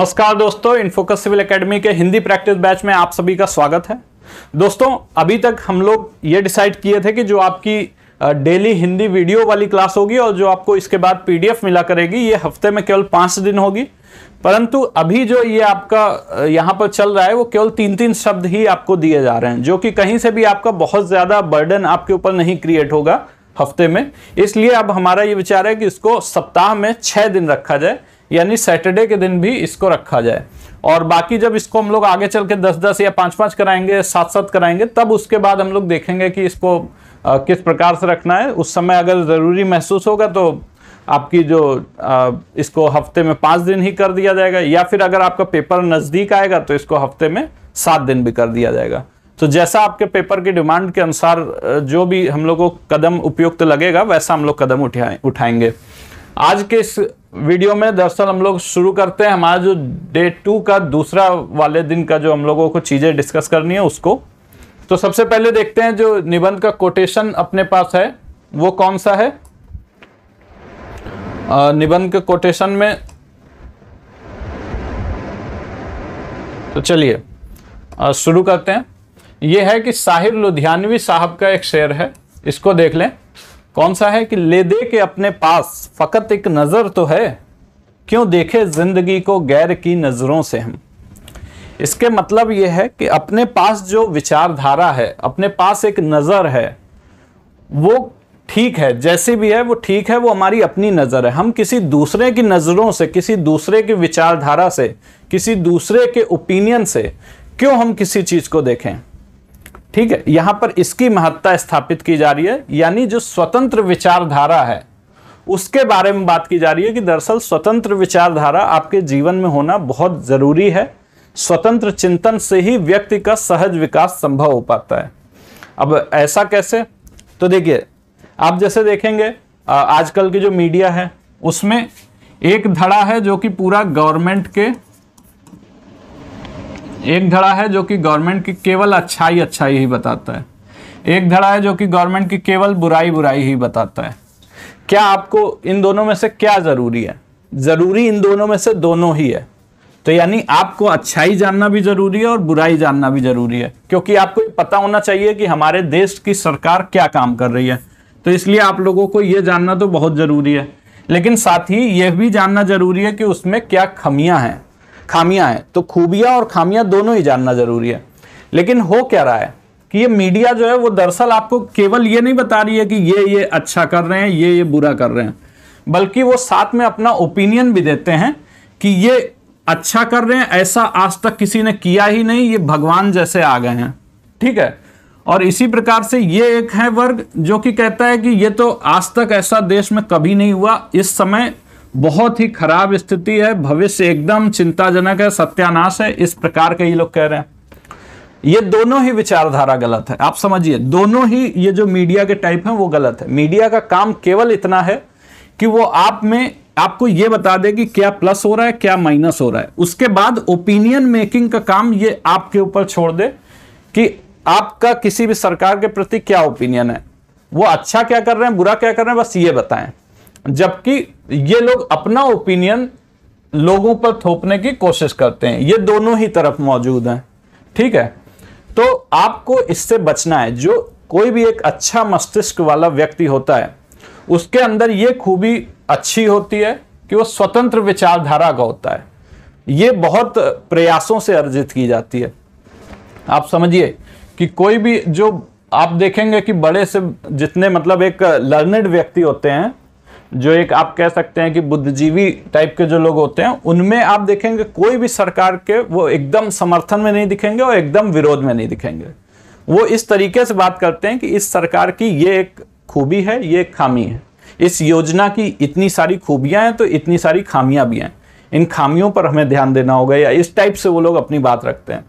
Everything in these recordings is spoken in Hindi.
नमस्कार दोस्तों इनफोकस सिविल एकेडमी के हिंदी प्रैक्टिस बैच में आप सभी का स्वागत है दोस्तों अभी तक हम लोग ये डिसाइड किए थे कि जो आपकी डेली हिंदी वीडियो वाली क्लास होगी और जो आपको इसके बाद पीडीएफ मिला करेगी ये हफ्ते में केवल पाँच दिन होगी परंतु अभी जो ये आपका यहाँ पर चल रहा है वो केवल तीन तीन शब्द ही आपको दिए जा रहे हैं जो कि कहीं से भी आपका बहुत ज़्यादा बर्डन आपके ऊपर नहीं क्रिएट होगा हफ्ते में इसलिए अब हमारा ये विचार है कि इसको सप्ताह में छः दिन रखा जाए यानी सैटरडे के दिन भी इसको रखा जाए और बाकी जब इसको हम लोग आगे चल के दस दस या पाँच पाँच कराएंगे सात सात कराएंगे तब उसके बाद हम लोग देखेंगे कि इसको आ, किस प्रकार से रखना है उस समय अगर ज़रूरी महसूस होगा तो आपकी जो आ, इसको हफ्ते में पाँच दिन ही कर दिया जाएगा या फिर अगर आपका पेपर नज़दीक आएगा तो इसको हफ्ते में सात दिन भी कर दिया जाएगा तो जैसा आपके पेपर की डिमांड के अनुसार जो भी हम लोग को कदम उपयुक्त लगेगा वैसा हम लोग कदम उठाए उठाएंगे आज के इस वीडियो में दरअसल हम लोग शुरू करते हैं हमारा जो डे टू का दूसरा वाले दिन का जो हम लोगों को चीज़ें डिस्कस करनी है उसको तो सबसे पहले देखते हैं जो निबंध का कोटेशन अपने पास है वो कौन सा है निबंध के कोटेशन में तो चलिए शुरू करते हैं ये है कि साहिर लुधियानवी साहब का एक शेर है इसको देख लें कौन सा है कि ले दे के अपने पास फ़कत एक नज़र तो है क्यों देखे ज़िंदगी को गैर की नज़रों से हम इसके मतलब ये है कि अपने पास जो विचारधारा है अपने पास एक नज़र है वो ठीक है जैसी भी है वो ठीक है वो हमारी अपनी नज़र है हम किसी दूसरे की नज़रों से किसी दूसरे की विचारधारा से किसी दूसरे के ओपिनियन से क्यों हम किसी चीज़ को देखें ठीक है यहां पर इसकी महत्ता स्थापित की जा रही है यानी जो स्वतंत्र विचारधारा है उसके बारे में बात की जा रही है कि दरअसल स्वतंत्र विचारधारा आपके जीवन में होना बहुत ज़रूरी है स्वतंत्र चिंतन से ही व्यक्ति का सहज विकास संभव हो पाता है अब ऐसा कैसे तो देखिए आप जैसे देखेंगे आजकल की जो मीडिया है उसमें एक धड़ा है जो कि पूरा गवर्नमेंट के एक धड़ा है जो कि गवर्नमेंट की केवल अच्छाई अच्छाई ही बताता है एक धड़ा है जो कि गवर्नमेंट की केवल बुराई बुराई ही बताता है क्या आपको इन दोनों में से क्या ज़रूरी है ज़रूरी इन दोनों में से दोनों ही है तो यानी आपको अच्छाई जानना भी ज़रूरी है और बुराई जानना भी ज़रूरी है क्योंकि आपको ये पता होना चाहिए कि हमारे देश की सरकार क्या काम कर रही है तो इसलिए आप लोगों को ये जानना तो बहुत ज़रूरी है लेकिन साथ ही यह भी जानना ज़रूरी है कि उसमें क्या खमियां हैं खामियां हैं तो खूबियां और खामियां दोनों ही जानना जरूरी है लेकिन हो क्या रहा है कि ये मीडिया जो है वो दरअसल आपको केवल ये नहीं बता रही है कि ये ये अच्छा कर रहे हैं ये ये बुरा कर रहे हैं बल्कि वो साथ में अपना ओपिनियन भी देते हैं कि ये अच्छा कर रहे हैं ऐसा आज तक किसी ने किया ही नहीं ये भगवान जैसे आ गए हैं ठीक है और इसी प्रकार से ये एक है वर्ग जो कि कहता है कि ये तो आज तक ऐसा देश में कभी नहीं हुआ इस समय बहुत ही खराब स्थिति है भविष्य एकदम चिंताजनक है सत्यानाश है इस प्रकार के ये लोग कह रहे हैं ये दोनों ही विचारधारा गलत है आप समझिए दोनों ही ये जो मीडिया के टाइप हैं वो गलत है मीडिया का काम केवल इतना है कि वो आप में आपको ये बता दे कि क्या प्लस हो रहा है क्या माइनस हो रहा है उसके बाद ओपिनियन मेकिंग का काम ये आपके ऊपर छोड़ दे कि आपका किसी भी सरकार के प्रति क्या ओपिनियन है वो अच्छा क्या कर रहे हैं बुरा क्या कर रहे हैं बस ये बताएं जबकि ये लोग अपना ओपिनियन लोगों पर थोपने की कोशिश करते हैं ये दोनों ही तरफ मौजूद हैं ठीक है तो आपको इससे बचना है जो कोई भी एक अच्छा मस्तिष्क वाला व्यक्ति होता है उसके अंदर ये खूबी अच्छी होती है कि वो स्वतंत्र विचारधारा का होता है ये बहुत प्रयासों से अर्जित की जाती है आप समझिए कि कोई भी जो आप देखेंगे कि बड़े से जितने मतलब एक लर्नेड व्यक्ति होते हैं जो एक आप कह सकते हैं कि बुद्धिजीवी टाइप के जो लोग होते हैं उनमें आप देखेंगे कोई भी सरकार के वो एकदम समर्थन में नहीं दिखेंगे और एकदम विरोध में नहीं दिखेंगे वो इस तरीके से बात करते हैं कि इस सरकार की ये एक खूबी है ये एक खामी है इस योजना की इतनी सारी खूबियाँ हैं तो इतनी सारी खामियाँ भी हैं इन खामियों पर हमें ध्यान देना होगा या इस टाइप से वो लोग अपनी बात रखते हैं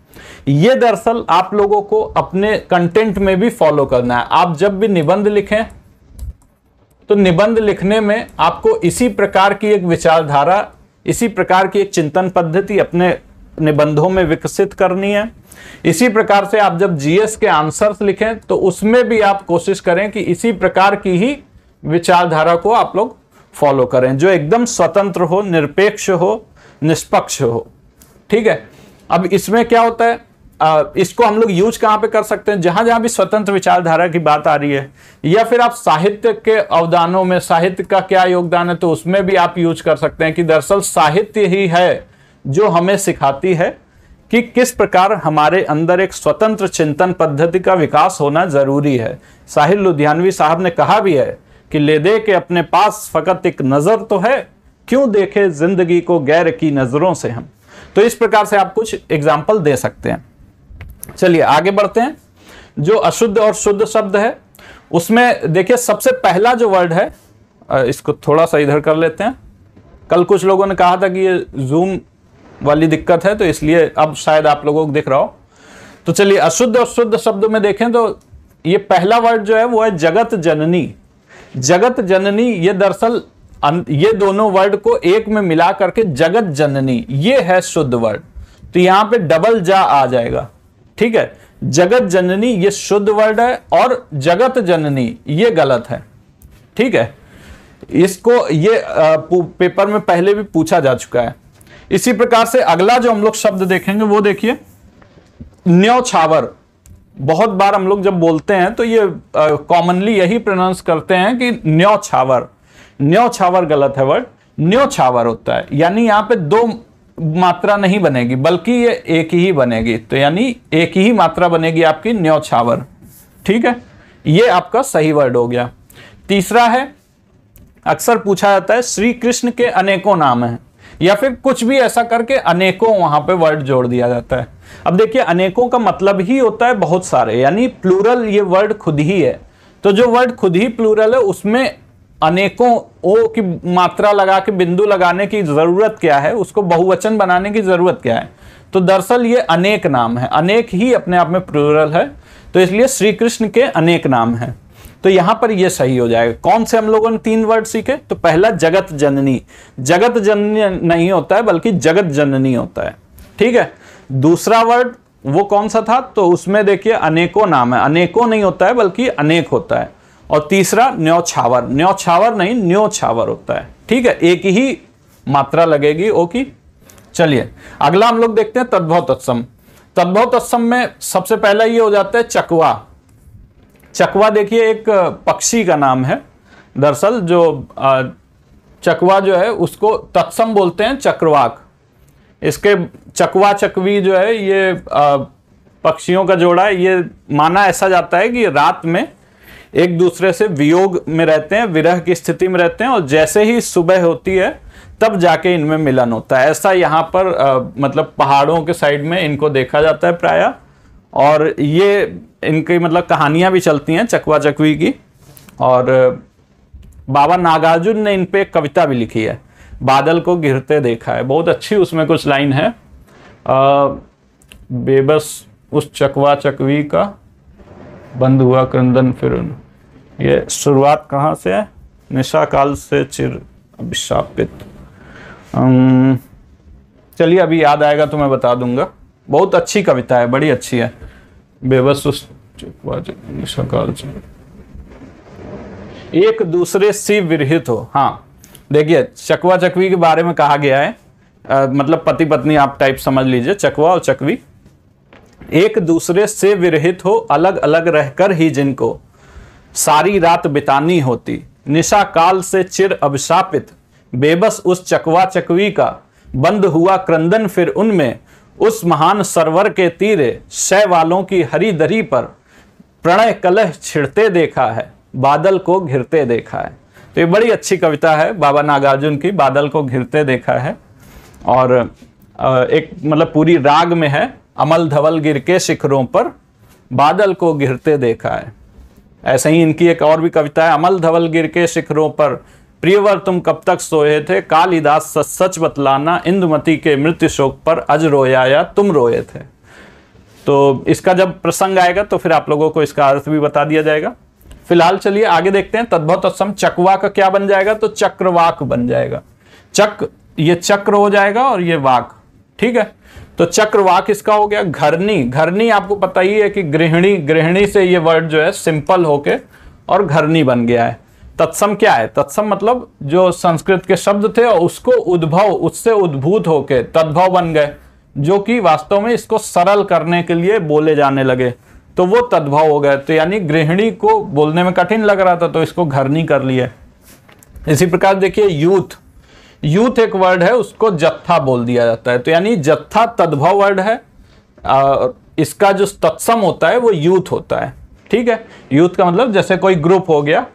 ये दरअसल आप लोगों को अपने कंटेंट में भी फॉलो करना है आप जब भी निबंध लिखें तो निबंध लिखने में आपको इसी प्रकार की एक विचारधारा इसी प्रकार की एक चिंतन पद्धति अपने निबंधों में विकसित करनी है इसी प्रकार से आप जब जीएस के आंसर्स लिखें तो उसमें भी आप कोशिश करें कि इसी प्रकार की ही विचारधारा को आप लोग फॉलो करें जो एकदम स्वतंत्र हो निरपेक्ष हो निष्पक्ष हो ठीक है अब इसमें क्या होता है आ, इसको हम लोग यूज कहाँ पे कर सकते हैं जहां जहां भी स्वतंत्र विचारधारा की बात आ रही है या फिर आप साहित्य के अवदानों में साहित्य का क्या योगदान है तो उसमें भी आप यूज कर सकते हैं कि दरअसल साहित्य ही है जो हमें सिखाती है कि किस प्रकार हमारे अंदर एक स्वतंत्र चिंतन पद्धति का विकास होना जरूरी है साहिल लुधियानवी साहब ने कहा भी है कि ले दे के अपने पास फकत एक नज़र तो है क्यों देखे जिंदगी को गैर की नज़रों से हम तो इस प्रकार से आप कुछ एग्जाम्पल दे सकते हैं चलिए आगे बढ़ते हैं जो अशुद्ध और शुद्ध शब्द है उसमें देखिए सबसे पहला जो वर्ड है इसको थोड़ा सा इधर कर लेते हैं कल कुछ लोगों ने कहा था कि ये जूम वाली दिक्कत है तो इसलिए अब शायद आप लोगों को दिख रहा हो तो चलिए अशुद्ध और शुद्ध शब्द में देखें तो ये पहला वर्ड जो है वो है जगत जननी जगत जननी ये दरअसल ये दोनों वर्ड को एक में मिला करके जगत जननी ये है शुद्ध वर्ड तो यहां पे डबल जा आ जाएगा ठीक है जगत जननी ये शुद्ध वर्ड है और जगत जननी ये गलत है ठीक है इसको ये पेपर में पहले भी पूछा जा चुका है इसी प्रकार से अगला जो हम लोग शब्द देखेंगे वो देखिए न्यौछावर बहुत बार हम लोग जब बोलते हैं तो ये कॉमनली यही प्रोनाउंस करते हैं कि न्यौछावर न्यौछावर गलत है वर्ड न्यौछावर होता है यानी यहां पे दो मात्रा नहीं बनेगी बल्कि ये एक ही बनेगी तो यानी एक ही मात्रा बनेगी आपकी न्यौछावर ठीक है ये आपका सही वर्ड हो गया तीसरा है अक्सर पूछा जाता है श्री कृष्ण के अनेकों नाम हैं या फिर कुछ भी ऐसा करके अनेकों वहां पे वर्ड जोड़ दिया जाता है अब देखिए अनेकों का मतलब ही होता है बहुत सारे यानी प्लूरल ये वर्ड खुद ही है तो जो वर्ड खुद ही प्लूरल है उसमें अनेकों ओ की मात्रा लगा के बिंदु लगाने की ज़रूरत क्या है उसको बहुवचन बनाने की ज़रूरत क्या है तो दरअसल ये अनेक नाम है अनेक ही अपने आप में प्रोरल है तो इसलिए श्री कृष्ण के अनेक नाम है तो यहां पर ये सही हो जाएगा कौन से हम लोगों ने तीन वर्ड सीखे तो पहला जगत जननी जगत जननी नहीं होता है बल्कि जगत जननी होता है ठीक है दूसरा वर्ड वो कौन सा था तो उसमें देखिए अनेकों नाम है अनेकों नहीं होता है बल्कि अनेक होता है और तीसरा न्योछावर न्योछावर नहीं न्योछावर होता है ठीक है एक ही मात्रा लगेगी ओ की चलिए अगला हम लोग देखते हैं तद्भव तत्सम तद्भव तत्सम में सबसे पहला ये हो जाता है चकवा चकवा देखिए एक पक्षी का नाम है दरअसल जो चकवा जो है उसको तत्सम बोलते हैं चक्रवाक इसके चकवा चकवी जो है ये पक्षियों का जोड़ा है ये माना ऐसा जाता है कि रात में एक दूसरे से वियोग में रहते हैं विरह की स्थिति में रहते हैं और जैसे ही सुबह होती है तब जाके इनमें मिलन होता है ऐसा यहाँ पर आ, मतलब पहाड़ों के साइड में इनको देखा जाता है प्राय और ये इनकी मतलब कहानियाँ भी चलती हैं चकवा चकवी की और बाबा नागार्जुन ने इन पर एक कविता भी लिखी है बादल को घिरते देखा है बहुत अच्छी उसमें कुछ लाइन है आ, बेबस उस चकवा चकवी का बंद हुआ क्रंदन फिर ये शुरुआत कहाँ से है निशा काल से चिर अभिशापित चलिए अभी याद आएगा तो मैं बता दूंगा बहुत अच्छी कविता है बड़ी अच्छी है बेबस निशा काल से एक दूसरे से विरहित हो हाँ देखिए चकवा चकवी के बारे में कहा गया है आ, मतलब पति पत्नी आप टाइप समझ लीजिए चकवा और चकवी एक दूसरे से विरहित हो अलग अलग रहकर ही जिनको सारी रात बितानी होती निशा काल से चिर अभिशापित बेबस उस चकवा चकवी का बंद हुआ क्रंदन फिर उनमें उस महान सरवर के तीरे शय वालों की हरी दरी पर प्रणय कलह छिड़ते देखा है बादल को घिरते देखा है तो ये बड़ी अच्छी कविता है बाबा नागार्जुन की बादल को घिरते देखा है और एक मतलब पूरी राग में है अमल धवल गिर के शिखरों पर बादल को घिरते देखा है ऐसे ही इनकी एक और भी कविता है अमल धवल गिर के शिखरों पर प्रियवर तुम कब तक सोए थे कालिदास सच सच बतलाना इंदुमती के मृत्यु शोक पर अज रोया या तुम रोए थे तो इसका जब प्रसंग आएगा तो फिर आप लोगों को इसका अर्थ भी बता दिया जाएगा फिलहाल चलिए आगे देखते हैं तद्भुत असम चकवा का क्या बन जाएगा तो चक्रवाक बन जाएगा चक ये चक्र हो जाएगा और ये वाक ठीक है तो चक्रवाक इसका हो गया घरनी घरनी आपको पता ही है कि गृहिणी गृहिणी से ये वर्ड जो है सिंपल होके और घरनी बन गया है तत्सम क्या है तत्सम मतलब जो संस्कृत के शब्द थे और उसको उद्भव उससे उद्भूत होके तद्भव बन गए जो कि वास्तव में इसको सरल करने के लिए बोले जाने लगे तो वो तद्भव हो गए तो यानी गृहिणी को बोलने में कठिन लग रहा था तो इसको घरनी कर लिए इसी प्रकार देखिए यूथ यूथ एक वर्ड है उसको जत्था बोल दिया जाता है तो यानी जत्था तद्भव वर्ड है और इसका जो तत्सम होता है वो यूथ होता है ठीक है यूथ का मतलब जैसे कोई ग्रुप हो गया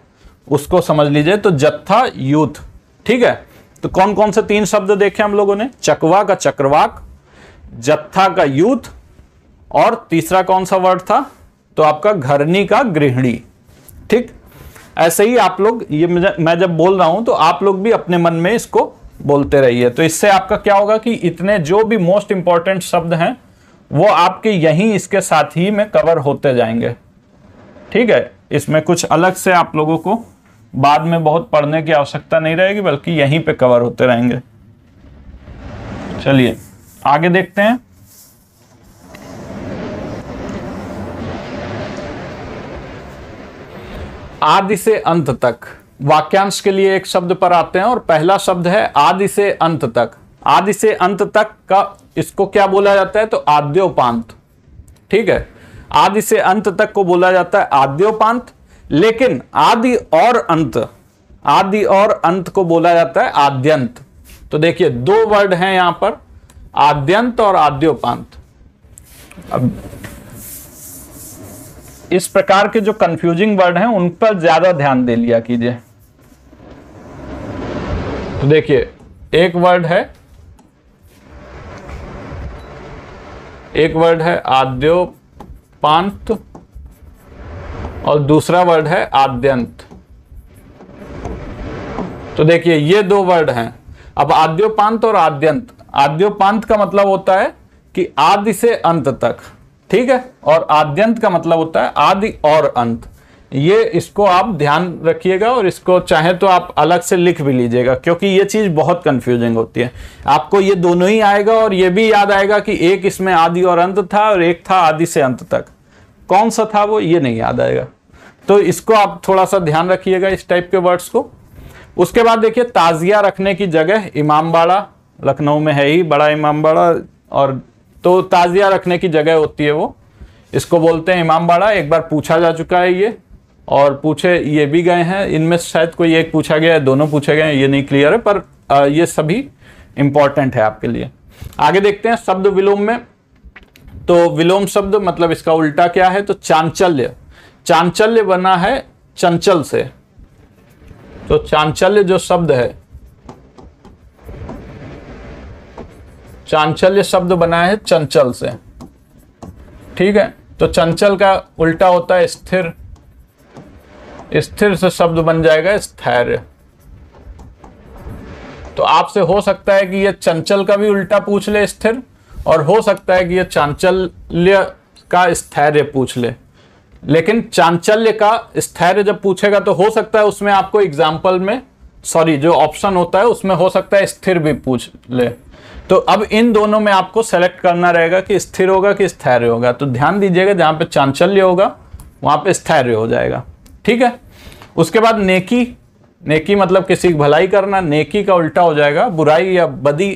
उसको समझ लीजिए तो जत्था यूथ ठीक है तो कौन कौन से तीन शब्द देखे हम लोगों ने चकवा का चक्रवाक जत्था का यूथ और तीसरा कौन सा वर्ड था तो आपका घरनी का गृहिणी ठीक ऐसे ही आप लोग ये मैं जब बोल रहा हूं तो आप लोग भी अपने मन में इसको बोलते रहिए तो इससे आपका क्या होगा कि इतने जो भी मोस्ट इंपॉर्टेंट शब्द हैं वो आपके यहीं इसके साथ ही में कवर होते जाएंगे ठीक है इसमें कुछ अलग से आप लोगों को बाद में बहुत पढ़ने की आवश्यकता नहीं रहेगी बल्कि यहीं पे कवर होते रहेंगे चलिए आगे देखते हैं आदि से अंत तक वाक्यांश के लिए एक शब्द पर आते हैं और पहला शब्द है आदि से अंत तक आदि से अंत तक का इसको क्या बोला जाता है तो आद्योपांत ठीक है आदि से अंत तक को बोला जाता है आद्योपांत लेकिन आदि और अंत आदि और अंत को बोला जाता है आद्यंत तो देखिए दो वर्ड हैं यहां पर आद्यंत और आद्योपांत अब इस प्रकार के जो कंफ्यूजिंग वर्ड हैं उन पर ज्यादा ध्यान दे लिया कीजिए तो देखिए एक वर्ड है एक वर्ड है आद्योपांत और दूसरा वर्ड है आद्यंत तो देखिए ये दो वर्ड हैं अब आद्योपांत और आद्यंत आद्योपांत का मतलब होता है कि आदि से अंत तक ठीक है और आद्यंत का मतलब होता है आदि और अंत ये इसको आप ध्यान रखिएगा और इसको चाहे तो आप अलग से लिख भी लीजिएगा क्योंकि ये चीज़ बहुत कंफ्यूजिंग होती है आपको ये दोनों ही आएगा और ये भी याद आएगा कि एक इसमें आदि और अंत था और एक था आदि से अंत तक कौन सा था वो ये नहीं याद आएगा तो इसको आप थोड़ा सा ध्यान रखिएगा इस टाइप के वर्ड्स को उसके बाद देखिए ताज़िया रखने की जगह इमामबाड़ा लखनऊ में है ही बड़ा इमामबाड़ा और तो ताज़िया रखने की जगह होती है वो इसको बोलते हैं इमामबाड़ा एक बार पूछा जा चुका है ये और पूछे ये भी गए हैं इनमें शायद कोई एक पूछा गया है दोनों पूछे गए हैं ये नहीं क्लियर है पर ये सभी इंपॉर्टेंट है आपके लिए आगे देखते हैं शब्द विलोम में तो विलोम शब्द मतलब इसका उल्टा क्या है तो चांचल्य चांचल्य बना है चंचल से तो चांचल्य जो शब्द है चांचल्य शब्द बनाया है चंचल से ठीक है तो चंचल का उल्टा होता है स्थिर स्थिर से शब्द बन जाएगा स्थैर्य तो आपसे हो सकता है कि यह चंचल का भी उल्टा पूछ ले स्थिर और हो सकता है कि यह चांचल्य का स्थैर्य पूछ ले लेकिन चांचल्य का स्थैर्य जब पूछेगा तो हो सकता है उसमें आपको एग्जाम्पल में सॉरी जो ऑप्शन होता है उसमें हो सकता है स्थिर भी पूछ ले तो अब इन दोनों में आपको सेलेक्ट करना रहेगा कि स्थिर होगा कि स्थैर्य होगा तो ध्यान दीजिएगा जहाँ पे चांचल्य होगा वहाँ पे स्थैर्य हो जाएगा ठीक है उसके बाद नेकी नेकी मतलब किसी की भलाई करना नेकी का उल्टा हो जाएगा बुराई या बदी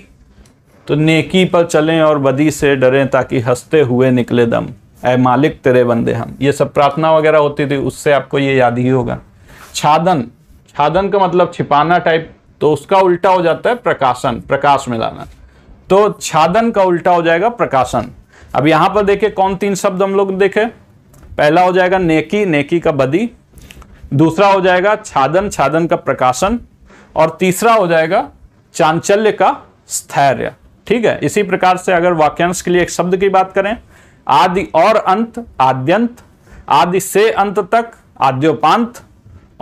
तो नेकी पर चलें और बदी से डरें ताकि हंसते हुए निकले दम ए मालिक तेरे बंदे हम ये सब प्रार्थना वगैरह होती थी उससे आपको ये याद ही होगा छादन छादन का मतलब छिपाना टाइप तो उसका उल्टा हो जाता है प्रकाशन प्रकाश में लाना तो छादन का उल्टा हो जाएगा प्रकाशन अब यहां पर देखे कौन तीन शब्द हम लोग देखे पहला हो जाएगा नेकी नेकी का बदी दूसरा हो जाएगा छादन छादन का प्रकाशन और तीसरा हो जाएगा चांचल्य का स्थैर्य ठीक है इसी प्रकार से अगर वाक्यांश के लिए एक शब्द की बात करें आदि और अंत आद्यंत आदि से अंत तक आद्योपांत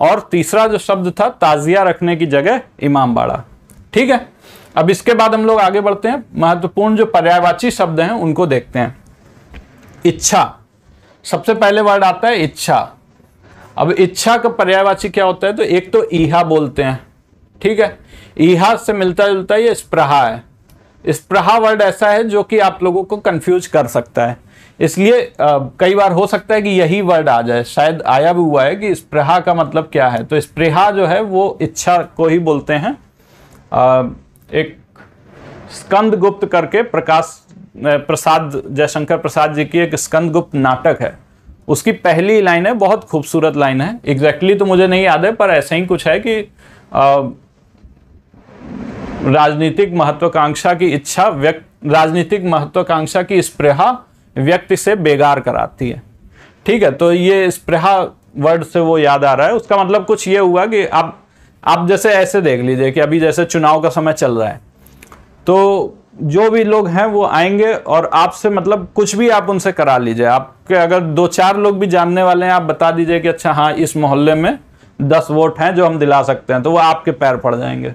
और तीसरा जो शब्द था ताजिया रखने की जगह इमामबाड़ा ठीक है अब इसके बाद हम लोग आगे बढ़ते हैं महत्वपूर्ण जो पर्यायवाची शब्द हैं उनको देखते हैं इच्छा सबसे पहले वर्ड आता है इच्छा अब इच्छा का पर्यायवाची क्या होता है तो एक तो ईहा बोलते हैं ठीक है ईहा से मिलता जुलता ये स्प्रहा है स्प्रहा वर्ड ऐसा है जो कि आप लोगों को कंफ्यूज कर सकता है इसलिए कई बार हो सकता है कि यही वर्ड आ जाए शायद आया भी हुआ है कि स्प्रहा का मतलब क्या है तो स्प्रहा जो है वो इच्छा को ही बोलते हैं एक स्कंद गुप्त करके प्रकाश प्रसाद जयशंकर प्रसाद जी की एक स्कंद गुप्त नाटक है उसकी पहली लाइन है बहुत खूबसूरत लाइन है एग्जैक्टली तो मुझे नहीं याद है पर ऐसा ही कुछ है कि आ, राजनीतिक महत्वाकांक्षा की इच्छा व्यक्त राजनीतिक महत्वाकांक्षा की स्प्रहा व्यक्ति से बेगार कराती है ठीक है तो ये स्प्रहा वर्ड से वो याद आ रहा है उसका मतलब कुछ ये हुआ कि आप आप जैसे ऐसे देख लीजिए कि अभी जैसे चुनाव का समय चल रहा है तो जो भी लोग हैं वो आएंगे और आपसे मतलब कुछ भी आप उनसे करा लीजिए आपके अगर दो चार लोग भी जानने वाले हैं आप बता दीजिए कि अच्छा हाँ इस मोहल्ले में दस वोट हैं जो हम दिला सकते हैं तो वो आपके पैर पड़ जाएंगे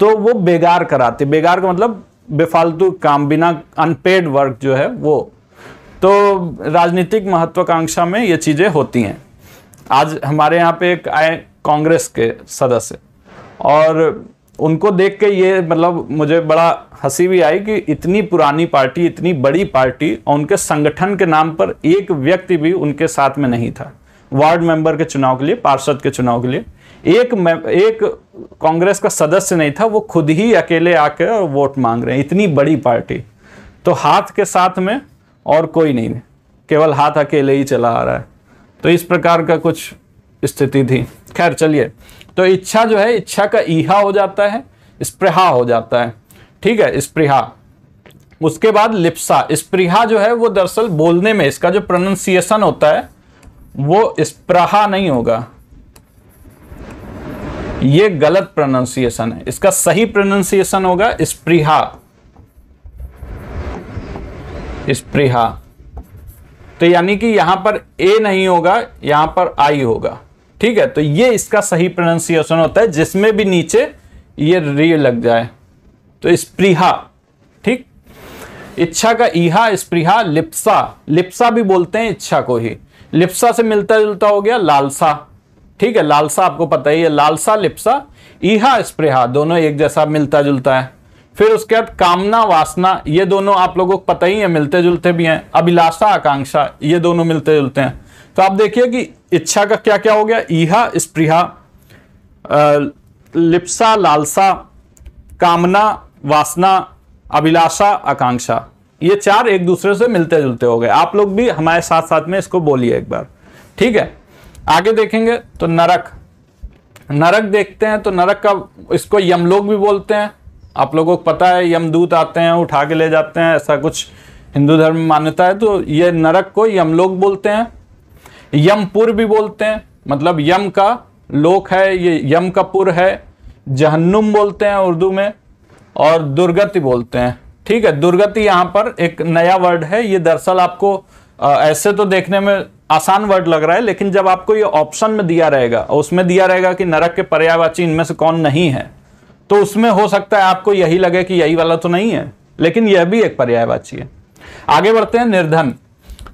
तो वो बेगार कराती बेगार का मतलब बेफालतू काम बिना अनपेड वर्क जो है वो तो राजनीतिक महत्वाकांक्षा में ये चीज़ें होती हैं आज हमारे यहाँ पे एक आए कांग्रेस के सदस्य और उनको देख के ये मतलब मुझे बड़ा हंसी भी आई कि इतनी पुरानी पार्टी इतनी बड़ी पार्टी और उनके संगठन के नाम पर एक व्यक्ति भी उनके साथ में नहीं था वार्ड मेंबर के चुनाव के लिए पार्षद के चुनाव के लिए एक एक कांग्रेस का सदस्य नहीं था वो खुद ही अकेले आके वोट मांग रहे हैं इतनी बड़ी पार्टी तो हाथ के साथ में और कोई नहीं केवल हाथ अकेले ही चला आ रहा है तो इस प्रकार का कुछ स्थिति थी खैर चलिए तो इच्छा जो है इच्छा का ईहा हो जाता है स्प्रहा हो जाता है ठीक है स्प्रहा उसके बाद लिप्सा स्प्रहा जो है वो दरअसल बोलने में इसका जो प्रोनाउंसिएशन होता है वो स्प्रहा नहीं होगा ये गलत प्रोनाउंसिएशन है इसका सही प्रोनाउंसिएशन होगा स्प्रिहा स्प्रिहा तो यानी कि यहां पर ए नहीं होगा यहां पर आई होगा ठीक है तो ये इसका सही प्रोनाउंसिएशन होता है जिसमें भी नीचे ये री लग जाए तो स्प्रिहा ठीक इच्छा का ईहा स्प्रिहा लिप्सा लिप्सा भी बोलते हैं इच्छा को ही लिप्सा से मिलता जुलता हो गया लालसा ठीक है लालसा आपको पता ही है लालसा लिप्सा ईहा स्प्रेहा दोनों एक जैसा मिलता जुलता है फिर उसके बाद कामना वासना ये दोनों आप लोगों को पता ही है मिलते जुलते भी हैं अभिलाषा आकांक्षा ये दोनों मिलते जुलते हैं तो आप देखिए कि इच्छा का क्या क्या हो गया ईहा स्प्रिहा लिप्सा लालसा कामना वासना अभिलाषा आकांक्षा ये चार एक दूसरे से मिलते जुलते हो गए आप लोग भी हमारे साथ साथ में इसको बोलिए एक बार ठीक है आगे देखेंगे तो नरक नरक देखते हैं तो नरक का इसको यमलोक भी बोलते हैं आप लोगों को पता है यमदूत आते हैं उठा के ले जाते हैं ऐसा कुछ हिंदू धर्म मान्यता है तो ये नरक को यमलोक बोलते हैं यमपुर भी बोलते हैं मतलब यम का लोक है ये यम का पुर है जहन्नुम बोलते हैं उर्दू में और दुर्गति बोलते हैं ठीक है दुर्गति यहाँ पर एक नया वर्ड है ये दरअसल आपको आ, ऐसे तो देखने में आसान वर्ड लग रहा है लेकिन जब आपको ये ऑप्शन में दिया रहेगा उसमें दिया रहेगा कि नरक के पर्यायवाची इनमें से कौन नहीं है तो उसमें हो सकता है आपको यही लगे कि यही वाला तो नहीं है लेकिन यह भी एक पर्यायवाची है आगे बढ़ते हैं निर्धन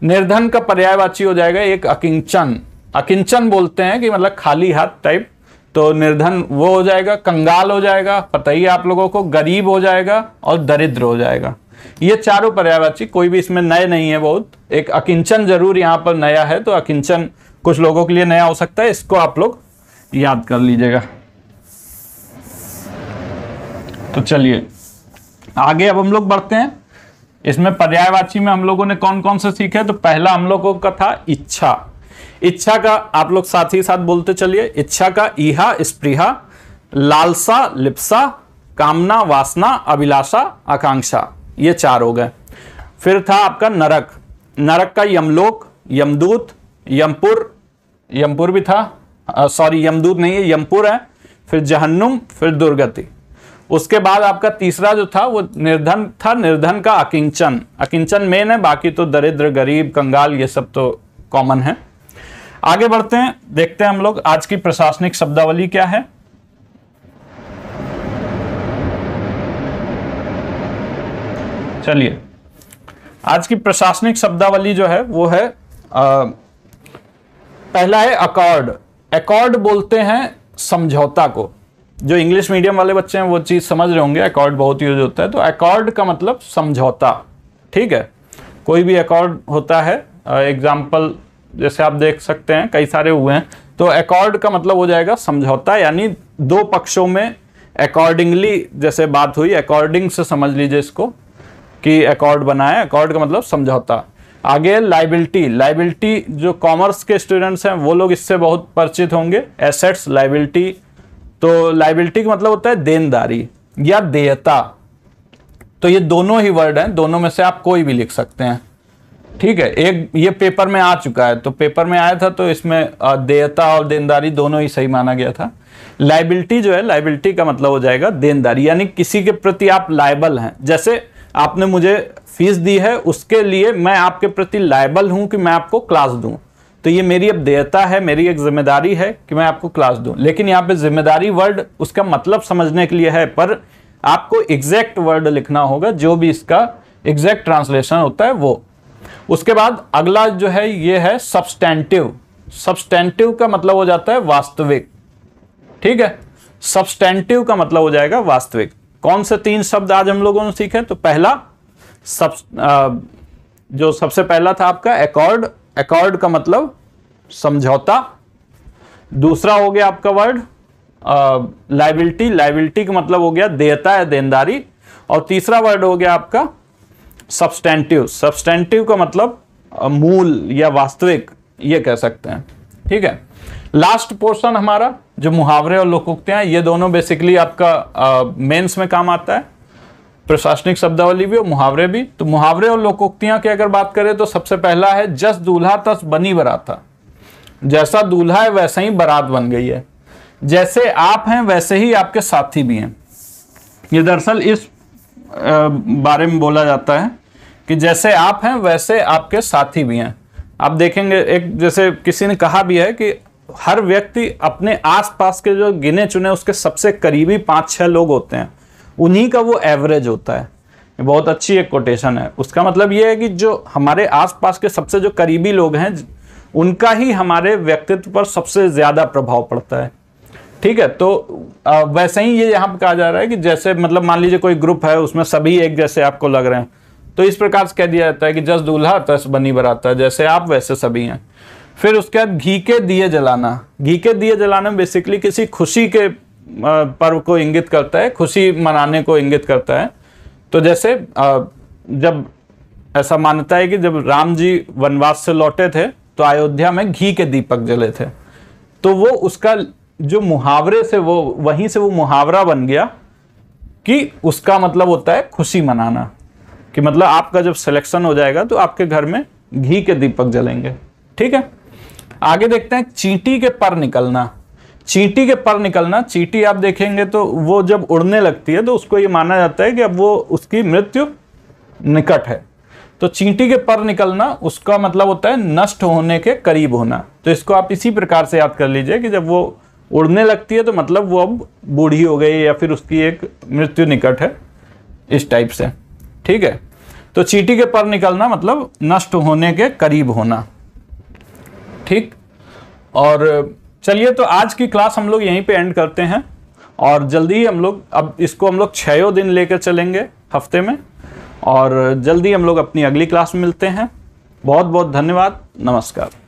निर्धन का पर्यायवाची हो जाएगा एक अकिंचन अकिंचन बोलते हैं कि मतलब खाली हाथ टाइप तो निर्धन वो हो जाएगा कंगाल हो जाएगा पता ही आप लोगों को गरीब हो जाएगा और दरिद्र हो जाएगा ये चारों पर्यायवाची कोई भी इसमें नए नहीं है बहुत एक अकिंचन जरूर यहाँ पर नया है तो अकिंचन कुछ लोगों के लिए नया हो सकता है इसको आप लोग याद कर लीजिएगा तो चलिए आगे अब हम लोग बढ़ते हैं इसमें पर्यायवाची में हम लोगों ने कौन कौन से सीखे तो पहला हम लोगों का था इच्छा इच्छा का आप लोग साथ ही साथ बोलते चलिए इच्छा का इहा स्प्रिहा लालसा लिप्सा कामना वासना अभिलाषा आकांक्षा ये चार हो गए फिर था आपका नरक नरक का यमलोक यमदूत यमपुर यमपुर भी था सॉरी यमदूत नहीं है यमपुर है फिर जहन्नुम फिर दुर्गति उसके बाद आपका तीसरा जो था वो निर्धन था निर्धन का अकिंचन अकिंचन मेन है बाकी तो दरिद्र गरीब कंगाल ये सब तो कॉमन है आगे बढ़ते हैं देखते हैं हम लोग आज की प्रशासनिक शब्दावली क्या है चलिए आज की प्रशासनिक शब्दावली जो है वो है आ, पहला है अकॉर्ड अकॉर्ड बोलते हैं समझौता को जो इंग्लिश मीडियम वाले बच्चे हैं वो चीज़ समझ रहे होंगे अकॉर्ड बहुत यूज होता है तो अकॉर्ड का मतलब समझौता ठीक है कोई भी अकॉर्ड होता है एग्जाम्पल जैसे आप देख सकते हैं कई सारे हुए हैं तो अकॉर्ड का मतलब हो जाएगा समझौता यानी दो पक्षों में अकॉर्डिंगली जैसे बात हुई अकॉर्डिंग से समझ लीजिए इसको कि अकॉर्ड बनाए अकॉर्ड का मतलब समझौता आगे लाइबिलिटी लाइबिलिटी जो कॉमर्स के स्टूडेंट्स हैं वो लोग इससे बहुत परिचित होंगे एसेट्स लाइबिलिटी तो लाइबिलिटी का मतलब होता है देनदारी या देयता तो ये दोनों ही वर्ड हैं दोनों में से आप कोई भी लिख सकते हैं ठीक है एक ये पेपर में आ चुका है तो पेपर में आया था तो इसमें देयता और देनदारी दोनों ही सही माना गया था लाइबिलिटी जो है लाइबिलिटी का मतलब हो जाएगा देनदारी यानी किसी के प्रति आप लाइबल हैं जैसे आपने मुझे फीस दी है उसके लिए मैं आपके प्रति लाइबल हूं कि मैं आपको क्लास दूं तो ये मेरी अब देयता है मेरी एक जिम्मेदारी है कि मैं आपको क्लास दूं लेकिन यहाँ पे जिम्मेदारी वर्ड उसका मतलब समझने के लिए है पर आपको एग्जैक्ट वर्ड लिखना होगा जो भी इसका एग्जैक्ट ट्रांसलेशन होता है वो उसके बाद अगला जो है ये है सब्सटेंटिव सब्सटेंटिव का मतलब हो जाता है वास्तविक ठीक है सब्सटेंटिव का मतलब हो जाएगा वास्तविक कौन से तीन शब्द आज हम लोगों ने सीखे तो पहला सब जो सबसे पहला था आपका एकॉर्ड अकॉर्ड का मतलब समझौता दूसरा हो गया आपका वर्ड लाइबिलिटी लाइबिलिटी का मतलब हो गया देयता या देनदारी और तीसरा वर्ड हो गया आपका सब्सटेंटिव सब्सटेंटिव का मतलब मूल या वास्तविक ये कह सकते हैं ठीक है लास्ट पोर्शन हमारा जो मुहावरे और लोकोक्तियां ये दोनों बेसिकली आपका मेंस में काम आता है प्रशासनिक शब्दावली भी और मुहावरे भी तो मुहावरे और लोकोक्तियां की अगर बात करें तो सबसे पहला है जस दूल्हा तस बनी बराता जैसा दूल्हा है वैसा ही बरात बन गई है जैसे आप हैं वैसे ही आपके साथी भी हैं ये दरअसल इस बारे में बोला जाता है कि जैसे आप हैं वैसे आपके साथी भी हैं आप देखेंगे एक जैसे किसी ने कहा भी है कि हर व्यक्ति अपने आसपास के जो गिने चुने उसके सबसे करीबी पांच छह लोग होते हैं उन्हीं का वो एवरेज होता है ये बहुत अच्छी एक कोटेशन है उसका मतलब ये है कि जो हमारे आसपास के सबसे जो करीबी लोग हैं उनका ही हमारे व्यक्तित्व पर सबसे ज़्यादा प्रभाव पड़ता है ठीक है तो वैसे ही ये यहाँ पर कहा जा रहा है कि जैसे मतलब मान लीजिए कोई ग्रुप है उसमें सभी एक जैसे आपको लग रहे हैं तो इस प्रकार से कह दिया जाता है कि जस दूल्हा तस बनी बराता जैसे आप वैसे सभी हैं फिर उसके बाद घी के दिए जलाना घी के दिए जलाना बेसिकली किसी खुशी के पर्व को इंगित करता है खुशी मनाने को इंगित करता है तो जैसे जब ऐसा मान्यता है कि जब राम जी वनवास से लौटे थे तो अयोध्या में घी के दीपक जले थे तो वो उसका जो मुहावरे से वो वहीं से वो मुहावरा बन गया कि उसका मतलब होता है खुशी मनाना कि मतलब आपका जब सिलेक्शन हो जाएगा तो आपके घर में घी के दीपक जलेंगे ठीक है आगे देखते हैं चींटी के पर निकलना चींटी के पर निकलना चींटी आप देखेंगे तो वो जब उड़ने लगती है तो उसको ये माना जाता है कि अब वो उसकी मृत्यु निकट है तो चींटी के पर निकलना उसका मतलब होता है नष्ट होने के करीब होना तो इसको आप इसी प्रकार से याद कर लीजिए कि जब वो उड़ने लगती है तो मतलब वो अब बूढ़ी हो गई या फिर उसकी एक मृत्यु निकट है इस टाइप से ठीक है तो चींटी के पर निकलना मतलब नष्ट होने के करीब होना ठीक और चलिए तो आज की क्लास हम लोग यहीं पे एंड करते हैं और जल्दी ही हम लोग अब इसको हम लोग छो दिन लेकर चलेंगे हफ्ते में और जल्दी हम लोग अपनी अगली क्लास में मिलते हैं बहुत बहुत धन्यवाद नमस्कार